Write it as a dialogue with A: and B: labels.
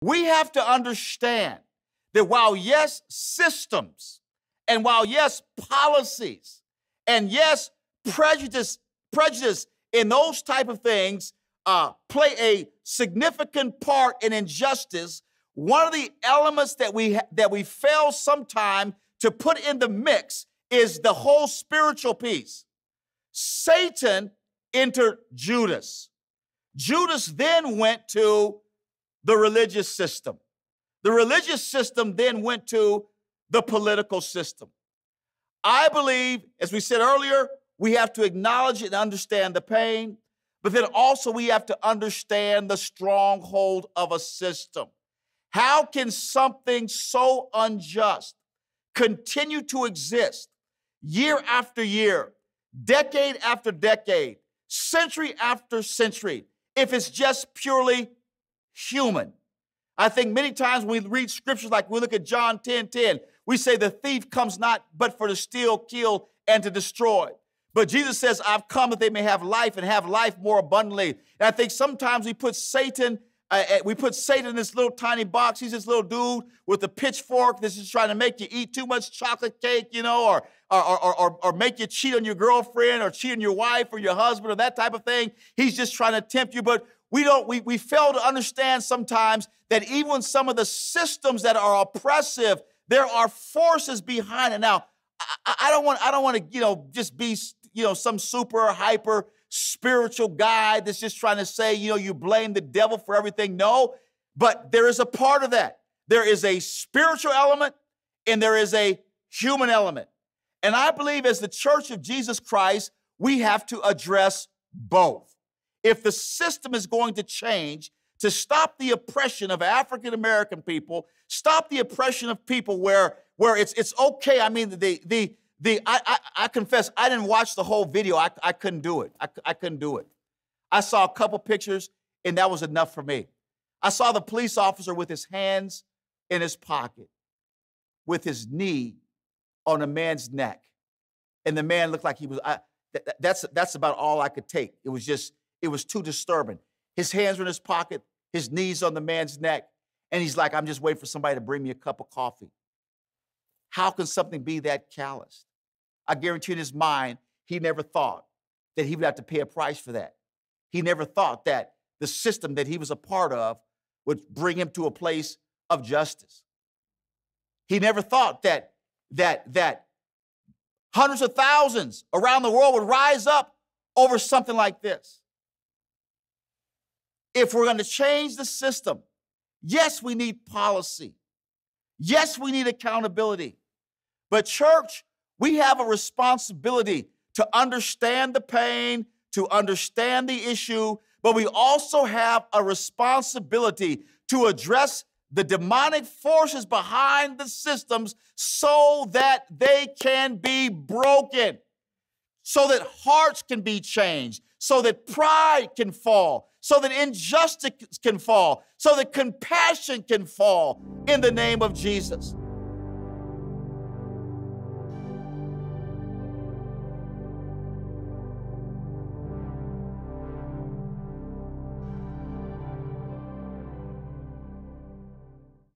A: We have to understand that while, yes, systems, and while, yes, policies, and yes, prejudice, prejudice in those type of things uh, play a significant part in injustice, one of the elements that we, ha- that we fail sometimes to put in the mix is the whole spiritual piece. Satan entered Judas. Judas then went to the religious system. The religious system then went to the political system. I believe, as we said earlier, we have to acknowledge and understand the pain, but then also we have to understand the stronghold of a system. How can something so unjust continue to exist year after year, decade after decade, century after century, if it's just purely human. I think many times when we read scriptures like we look at John 10 10, we say the thief comes not but for to steal, kill, and to destroy. But Jesus says, I've come that they may have life and have life more abundantly. And I think sometimes we put Satan, uh, uh we put Satan in this little tiny box. He's this little dude with a pitchfork that's just trying to make you eat too much chocolate cake, you know, or, or, or, or, or make you cheat on your girlfriend or cheat on your wife or your husband or that type of thing. He's just trying to tempt you. But we don't we, we fail to understand sometimes that even some of the systems that are oppressive there are forces behind it now I, I, don't want i don't want to you know just be you know some super hyper spiritual guy that's just trying to say you know you blame the devil for everything no but there is a part of that there is a spiritual element and there is a human element and i believe as the church of jesus christ we have to address both if the system is going to change to stop the oppression of African American people, stop the oppression of people where, where it's, it's okay. I mean, the, the, the, I, I, I confess, I didn't watch the whole video. I, I couldn't do it. I, I couldn't do it. I saw a couple pictures, and that was enough for me. I saw the police officer with his hands in his pocket, with his knee on a man's neck. And the man looked like he was, I, th- that's, that's about all I could take. It was just, it was too disturbing. His hands were in his pocket, his knees on the man's neck, and he's like, I'm just waiting for somebody to bring me a cup of coffee. How can something be that callous? I guarantee in his mind, he never thought that he would have to pay a price for that. He never thought that the system that he was a part of would bring him to a place of justice. He never thought that that that hundreds of thousands around the world would rise up over something like this if we're going to change the system, yes, we need policy. Yes, we need accountability. But, church, we have a responsibility to understand the pain, to understand the issue, but we also have a responsibility to address the demonic forces behind the systems so that they can be broken, so that hearts can be changed, so that pride can fall, so that injustice can fall, so that compassion can fall in the name of Jesus.